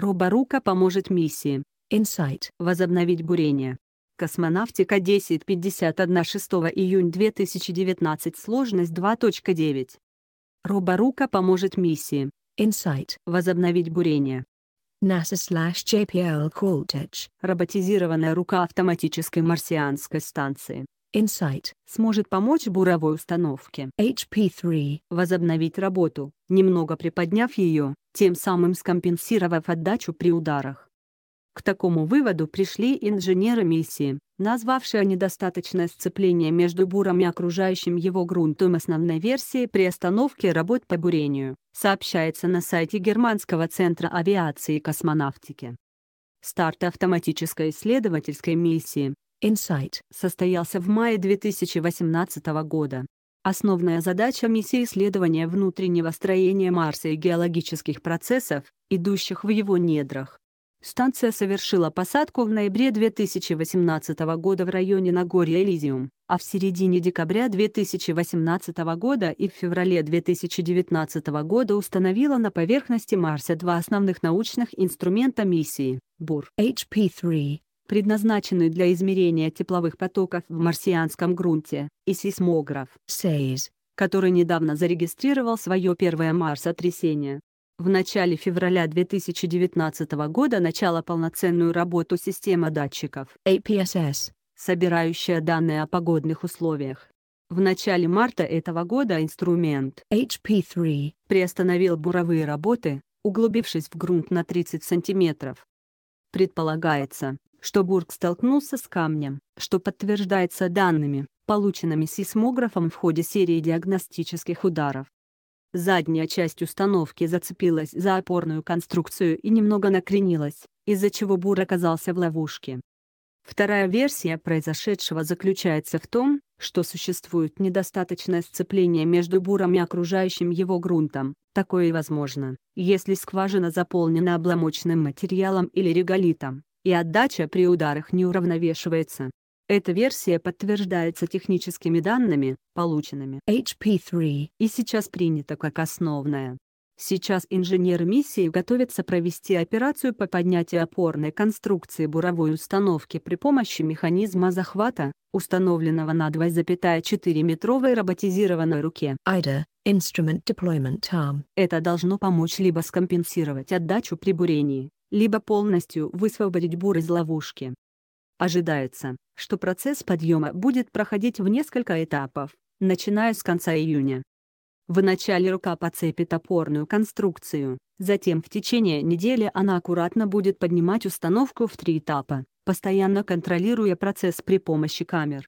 Роборука поможет миссии. Insight. Возобновить бурение. Космонавтика 10.51 6 июня 2019 сложность 2.9. Роборука поможет миссии. Insight. Возобновить бурение. NASA slash JPL Roботизированная рука автоматической марсианской станции. Insight сможет помочь буровой установке HP3 возобновить работу, немного приподняв ее, тем самым скомпенсировав отдачу при ударах. К такому выводу пришли инженеры миссии, назвавшие недостаточное сцепление между буром и окружающим его грунтом основной версии при остановке работ по бурению, сообщается на сайте Германского центра авиации и космонавтики. Старт автоматической исследовательской миссии Insight состоялся в мае 2018 года. Основная задача миссии исследования внутреннего строения Марса и геологических процессов, идущих в его недрах. Станция совершила посадку в ноябре 2018 года в районе Нагорья Элизиум, а в середине декабря 2018 года и в феврале 2019 года установила на поверхности Марса два основных научных инструмента миссии — БУР HP-3 предназначенный для измерения тепловых потоков в марсианском грунте, и сейсмограф Seis, который недавно зарегистрировал свое первое марсотрясение. В начале февраля 2019 года начала полноценную работу система датчиков APSS, собирающая данные о погодных условиях. В начале марта этого года инструмент HP3 приостановил буровые работы, углубившись в грунт на 30 сантиметров. Предполагается, что Бург столкнулся с камнем, что подтверждается данными, полученными сейсмографом в ходе серии диагностических ударов. Задняя часть установки зацепилась за опорную конструкцию и немного накренилась, из-за чего Бур оказался в ловушке. Вторая версия произошедшего заключается в том, что существует недостаточное сцепление между буром и окружающим его грунтом. Такое и возможно, если скважина заполнена обломочным материалом или реголитом, и отдача при ударах не уравновешивается. Эта версия подтверждается техническими данными, полученными HP3, и сейчас принята как основная. Сейчас инженеры миссии готовятся провести операцию по поднятию опорной конструкции буровой установки при помощи механизма захвата, установленного на 2,4-метровой роботизированной руке. IDA, Instrument Deployment Arm. Это должно помочь либо скомпенсировать отдачу при бурении, либо полностью высвободить бур из ловушки. Ожидается, что процесс подъема будет проходить в несколько этапов, начиная с конца июня. Вначале рука подцепит опорную конструкцию, затем в течение недели она аккуратно будет поднимать установку в три этапа, постоянно контролируя процесс при помощи камер.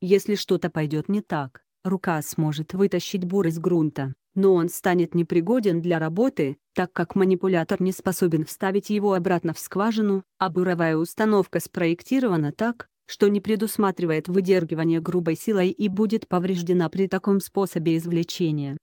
Если что-то пойдет не так, рука сможет вытащить бур из грунта, но он станет непригоден для работы, так как манипулятор не способен вставить его обратно в скважину, а буровая установка спроектирована так, что не предусматривает выдергивание грубой силой и будет повреждена при таком способе извлечения.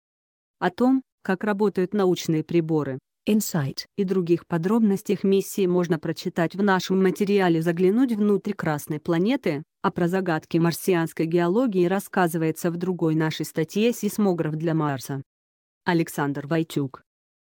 О том, как работают научные приборы, Insight и других подробностях миссии можно прочитать в нашем материале «Заглянуть внутрь Красной планеты», а про загадки марсианской геологии рассказывается в другой нашей статье «Сейсмограф для Марса». Александр Войтюк.